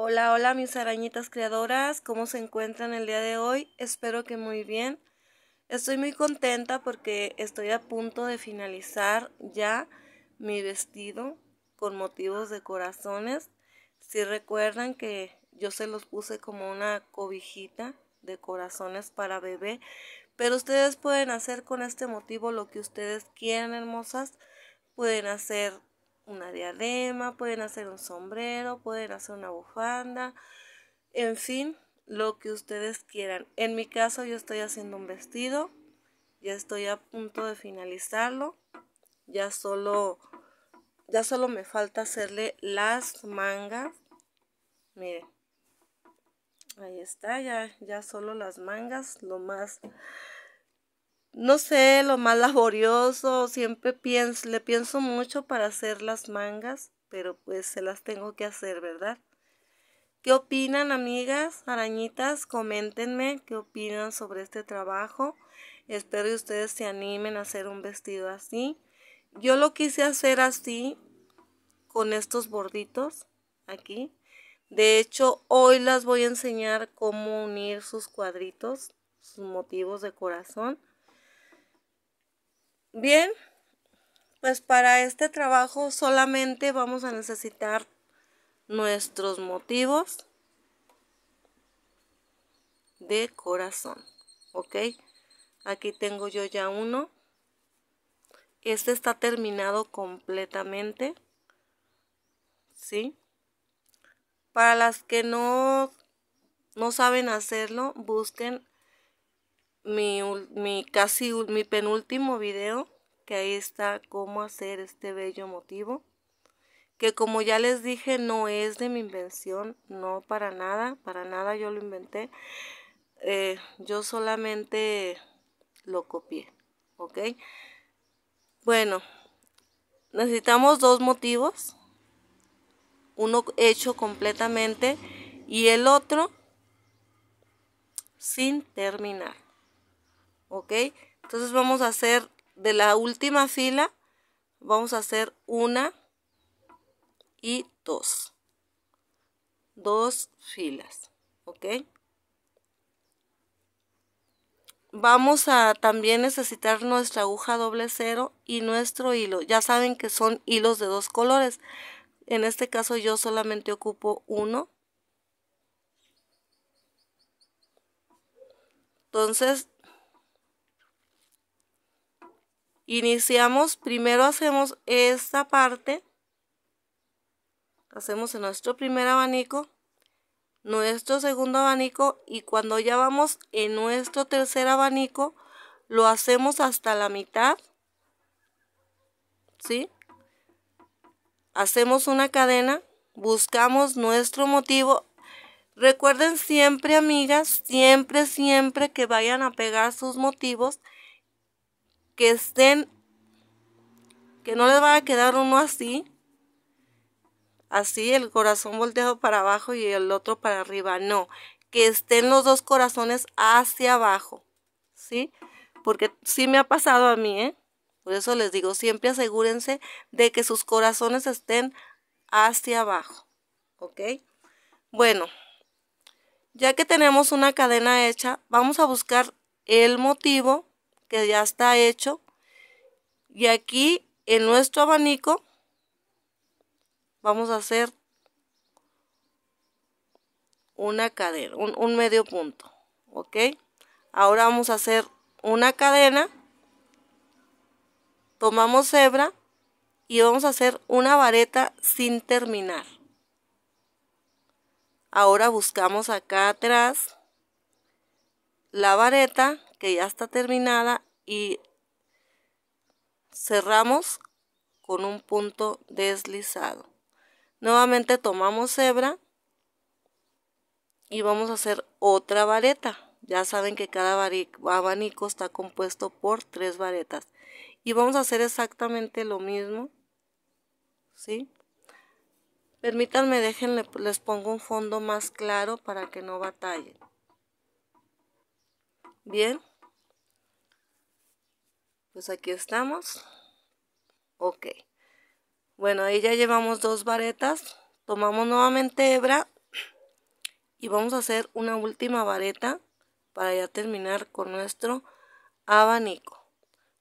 Hola, hola mis arañitas creadoras, ¿cómo se encuentran el día de hoy? Espero que muy bien. Estoy muy contenta porque estoy a punto de finalizar ya mi vestido con motivos de corazones. Si recuerdan que yo se los puse como una cobijita de corazones para bebé, pero ustedes pueden hacer con este motivo lo que ustedes quieran, hermosas. Pueden hacer una diadema, pueden hacer un sombrero, pueden hacer una bufanda, en fin, lo que ustedes quieran. En mi caso yo estoy haciendo un vestido, ya estoy a punto de finalizarlo, ya solo, ya solo me falta hacerle las mangas, miren. Ahí está, ya, ya solo las mangas, lo más no sé, lo más laborioso, siempre pienso, le pienso mucho para hacer las mangas, pero pues se las tengo que hacer, ¿verdad? ¿Qué opinan, amigas, arañitas? Coméntenme qué opinan sobre este trabajo. Espero que ustedes se animen a hacer un vestido así. Yo lo quise hacer así, con estos borditos aquí. De hecho, hoy las voy a enseñar cómo unir sus cuadritos, sus motivos de corazón. Bien, pues para este trabajo solamente vamos a necesitar nuestros motivos de corazón, ¿ok? Aquí tengo yo ya uno. Este está terminado completamente, ¿sí? Para las que no, no saben hacerlo, busquen mi, casi mi penúltimo video que ahí está cómo hacer este bello motivo que como ya les dije no es de mi invención, no para nada, para nada yo lo inventé, eh, yo solamente lo copié, ¿ok? Bueno, necesitamos dos motivos, uno hecho completamente y el otro sin terminar. ¿ok? Entonces vamos a hacer de la última fila, vamos a hacer una y dos. Dos filas, ¿ok? Vamos a también necesitar nuestra aguja doble cero y nuestro hilo. Ya saben que son hilos de dos colores. En este caso yo solamente ocupo uno. Entonces Iniciamos, primero hacemos esta parte. Hacemos en nuestro primer abanico, nuestro segundo abanico y cuando ya vamos en nuestro tercer abanico, lo hacemos hasta la mitad. ¿Sí? Hacemos una cadena, buscamos nuestro motivo Recuerden siempre, amigas, siempre, siempre que vayan a pegar sus motivos, que estén, que no les va a quedar uno así, así, el corazón volteado para abajo y el otro para arriba, no, que estén los dos corazones hacia abajo, ¿sí? Porque sí me ha pasado a mí, ¿eh? Por eso les digo, siempre asegúrense de que sus corazones estén hacia abajo, ¿ok? Bueno, ya que tenemos una cadena hecha, vamos a buscar el motivo que ya está hecho. Y aquí en nuestro abanico vamos a hacer una cadena, un, medio punto. ¿Ok? Ahora vamos a hacer una cadena. Tomamos hebra y vamos a hacer una vareta sin terminar. Ahora buscamos acá atrás la vareta que ya está terminada y cerramos con un punto deslizado. Nuevamente tomamos hebra y vamos a hacer otra vareta. Ya saben que cada abanico está compuesto por tres varetas. Y vamos a hacer exactamente lo mismo. ¿Sí? Permítanme, déjenle, les pongo un fondo más claro para que no batallen. Bien. Pues, aquí estamos ok bueno ahí ya llevamos dos varetas tomamos nuevamente hebra y vamos a hacer una última vareta para ya terminar con nuestro abanico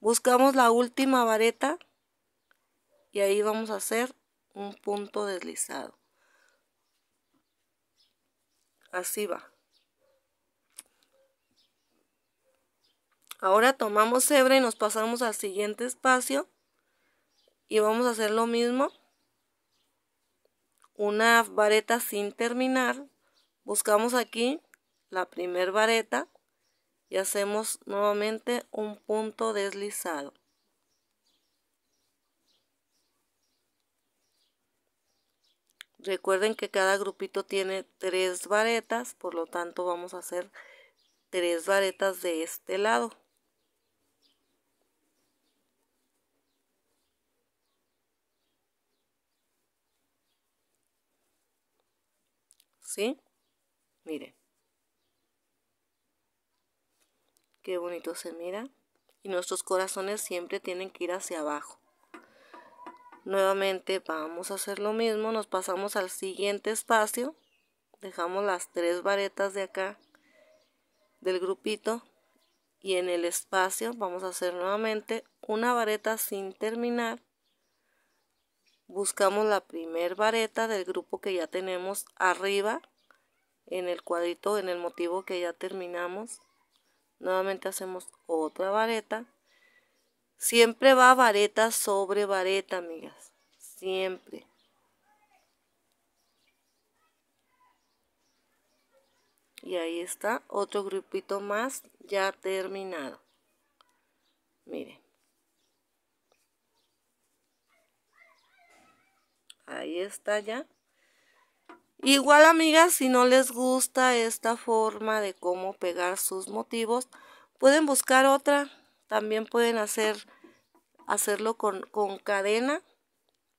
buscamos la última vareta y ahí vamos a hacer un punto deslizado así va Ahora tomamos hebra y nos pasamos al siguiente espacio y vamos a hacer lo mismo. Una vareta sin terminar. Buscamos aquí la primer vareta y hacemos nuevamente un punto deslizado. Recuerden que cada grupito tiene tres varetas, por lo tanto vamos a hacer tres varetas de este lado. ¿sí? Mire. Qué bonito se mira. Y nuestros corazones siempre tienen que ir hacia abajo. Nuevamente vamos a hacer lo mismo. Nos pasamos al siguiente espacio. Dejamos las tres varetas de acá del grupito. Y en el espacio vamos a hacer nuevamente una vareta sin terminar buscamos la primer vareta del grupo que ya tenemos arriba en el cuadrito en el motivo que ya terminamos nuevamente hacemos otra vareta siempre va vareta sobre vareta amigas siempre y ahí está otro grupito más ya terminado miren Ahí está ya. Igual, amigas, si no les gusta esta forma de cómo pegar sus motivos, pueden buscar otra. También pueden hacer, hacerlo con, con cadena.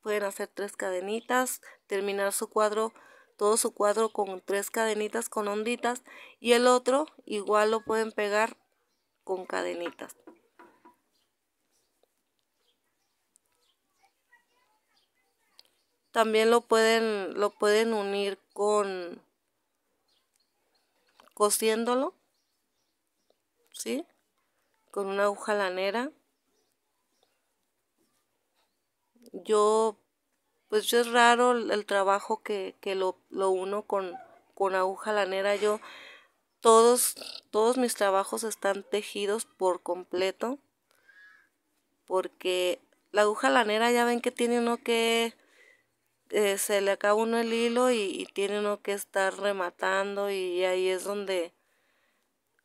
Pueden hacer tres cadenitas, terminar su cuadro todo su cuadro con tres cadenitas con onditas y el otro igual lo pueden pegar con cadenitas. También lo pueden, lo pueden unir con cosiéndolo, ¿sí? Con una aguja lanera. Yo, pues yo es raro el, trabajo que, que lo, lo, uno con, con aguja lanera. Yo, todos, todos mis trabajos están tejidos por completo porque la aguja lanera ya ven que tiene uno que eh, se le acaba uno el hilo y, tiene uno que estar rematando y ahí es donde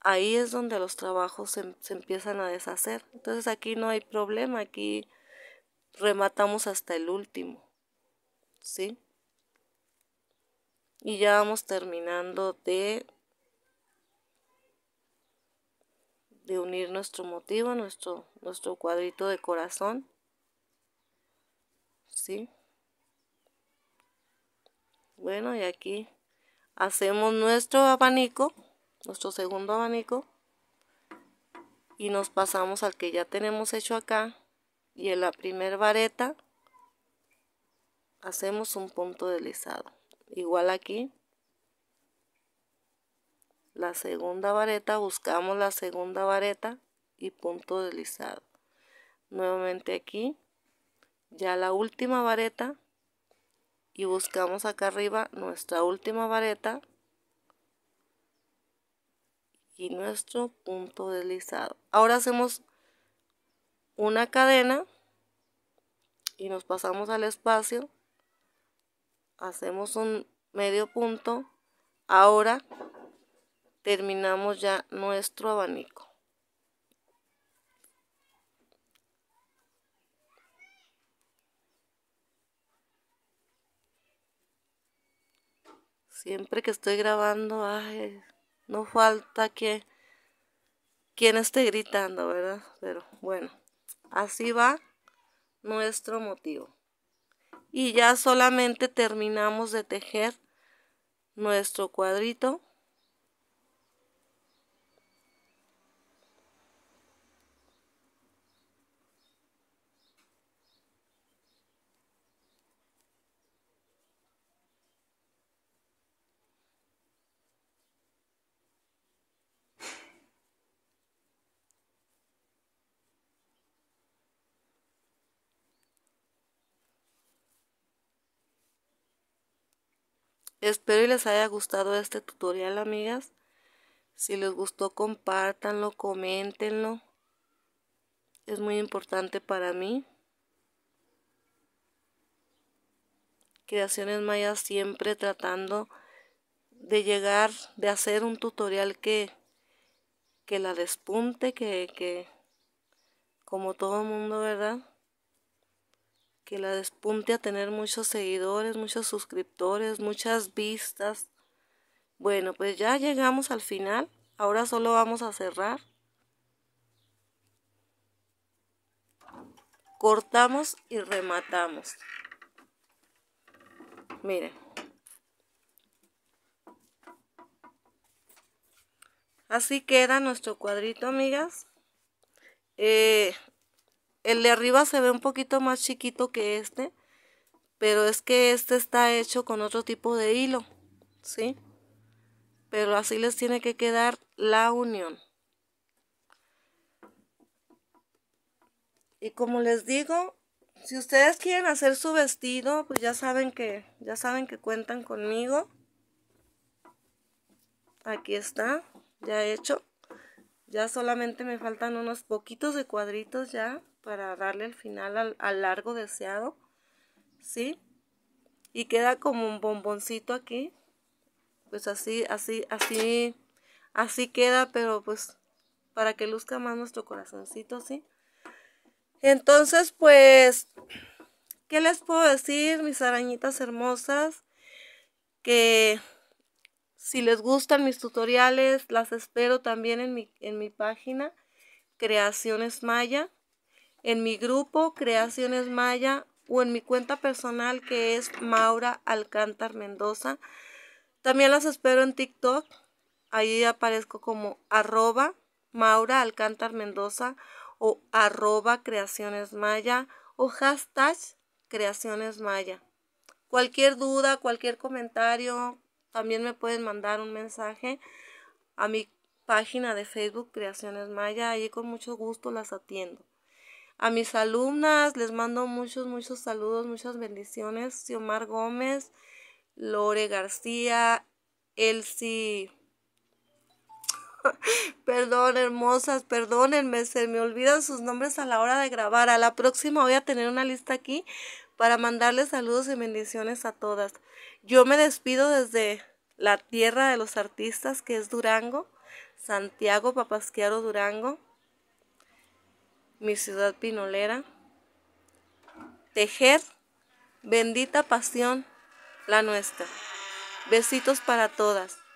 ahí es donde los trabajos se, empiezan a deshacer. Entonces aquí no hay problema, aquí rematamos hasta el último. ¿Sí? Y ya vamos terminando de de unir nuestro motivo, nuestro, nuestro cuadrito de corazón. ¿Sí? Bueno, y aquí hacemos nuestro abanico, nuestro segundo abanico. Y nos pasamos al que ya tenemos hecho acá. Y en la primer vareta hacemos un punto deslizado. Igual aquí. La segunda vareta, buscamos la segunda vareta y punto deslizado. Nuevamente aquí. Ya la última vareta y buscamos acá arriba nuestra última vareta y nuestro punto deslizado. Ahora hacemos una cadena y nos pasamos al espacio, hacemos un medio punto, ahora terminamos ya nuestro abanico. siempre que estoy grabando, no falta que quien esté gritando, ¿verdad? Pero bueno, así va nuestro motivo. Y ya solamente terminamos de tejer nuestro cuadrito Espero y les haya gustado este tutorial, amigas. Si les gustó, compártanlo, coméntenlo. Es muy importante para mí. Creaciones Mayas siempre tratando de llegar, de hacer un tutorial que, que la despunte, que, que como todo mundo, ¿verdad? que la despunte a tener muchos seguidores, muchos suscriptores, muchas vistas. Bueno, pues ya llegamos al final. Ahora solo vamos a cerrar. Cortamos y rematamos. Miren. Así queda nuestro cuadrito, amigas. Eh, el de arriba se ve un poquito más chiquito que este, pero es que este está hecho con otro tipo de hilo, ¿sí? Pero así les tiene que quedar la unión. Y como les digo, si ustedes quieren hacer su vestido, pues ya saben que ya saben que cuentan conmigo. Aquí está, ya hecho. Ya solamente me faltan unos poquitos de cuadritos ya para darle el final al, largo deseado, ¿sí? Y queda como un bomboncito aquí, pues así, así, así, así queda, pero pues para que luzca más nuestro corazoncito, ¿sí? Entonces, pues, ¿qué les puedo decir, mis arañitas hermosas? Que si les gustan mis tutoriales, las espero también en en mi página, Creaciones Maya en mi grupo Creaciones Maya o en mi cuenta personal que es Maura Alcántar Mendoza. También las espero en TikTok. Ahí aparezco como arroba Maura Alcántar Mendoza o arroba Creaciones Maya o hashtag Creaciones Maya. Cualquier duda, cualquier comentario, también me pueden mandar un mensaje a mi página de Facebook Creaciones Maya. Ahí con mucho gusto las atiendo a mis alumnas, les mando muchos, muchos saludos, muchas bendiciones. Xiomar Gómez, Lore García, Elsie. Perdón, hermosas, perdónenme, se me olvidan sus nombres a la hora de grabar. A la próxima voy a tener una lista aquí para mandarles saludos y bendiciones a todas. Yo me despido desde la tierra de los artistas, que es Durango, Santiago Papasquiaro Durango mi ciudad pinolera. Tejer, bendita pasión, la nuestra. Besitos para todas.